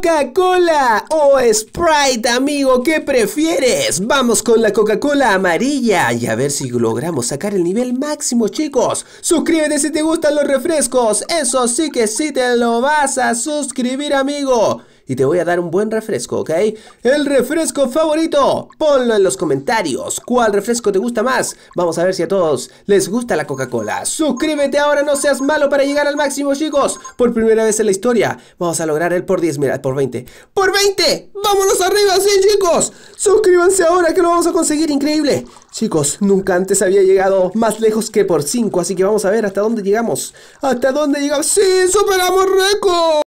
Coca-Cola o Sprite, amigo, ¿qué prefieres? Vamos con la Coca-Cola amarilla y a ver si logramos sacar el nivel máximo, chicos. Suscríbete si te gustan los refrescos, eso sí que sí te lo vas a suscribir, amigo y te voy a dar un buen refresco, ¿ok? ¡El refresco favorito! Ponlo en los comentarios. ¿Cuál refresco te gusta más? Vamos a ver si a todos les gusta la Coca-Cola. Suscríbete ahora, no seas malo para llegar al máximo, chicos. Por primera vez en la historia, vamos a lograr el por 10, mira, por 20. ¡Por 20! ¡Vámonos arriba, sí, chicos! Suscríbanse ahora que lo vamos a conseguir, increíble. Chicos, nunca antes había llegado más lejos que por 5, así que vamos a ver hasta dónde llegamos. ¿Hasta dónde llegamos? ¡Sí, superamos récord!